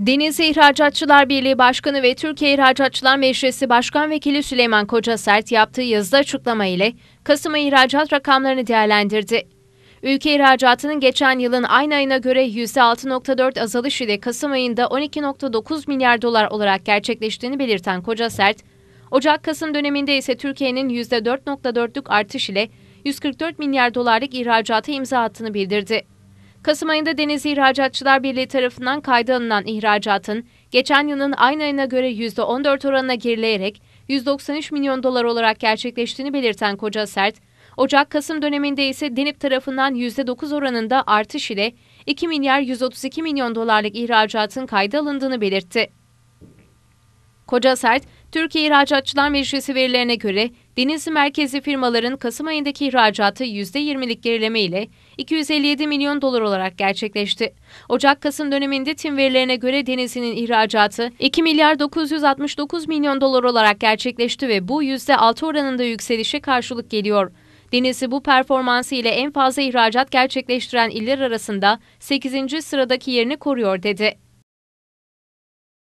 Deniz İhracatçılar Birliği Başkanı ve Türkiye İhracatçılar Meclisi Başkan Vekili Süleyman Koca Sert yaptığı yazılı açıklama ile Kasım ihracat rakamlarını değerlendirdi. Ülke ihracatının geçen yılın aynı ayına göre %6.4 azalış ile Kasım ayında 12.9 milyar dolar olarak gerçekleştiğini belirten Koca Sert Ocak-Kasım döneminde ise Türkiye'nin %4.4'lük artış ile 144 milyar dolarlık ihracata imza attığını bildirdi. Kasım ayında Deniz İhracatçılar Birliği tarafından kayda alınan ihracatın geçen yılın aynı ayına göre %14 oranına gerileyerek 193 milyon dolar olarak gerçekleştiğini belirten Koca Sert, Ocak-Kasım döneminde ise Denip tarafından %9 oranında artış ile 2 milyar 132 milyon dolarlık ihracatın kayda alındığını belirtti. Koca Sert, Türkiye İhracatçılar Meclisi verilerine göre Denizli merkezi firmaların Kasım ayındaki ihracatı %20'lik gerileme ile 257 milyon dolar olarak gerçekleşti. Ocak-Kasım döneminde TİM verilerine göre Denizli'nin ihracatı 2 milyar 969 milyon dolar olarak gerçekleşti ve bu %6 oranında yükselişe karşılık geliyor. Denizli bu performansı ile en fazla ihracat gerçekleştiren iller arasında 8. sıradaki yerini koruyor dedi.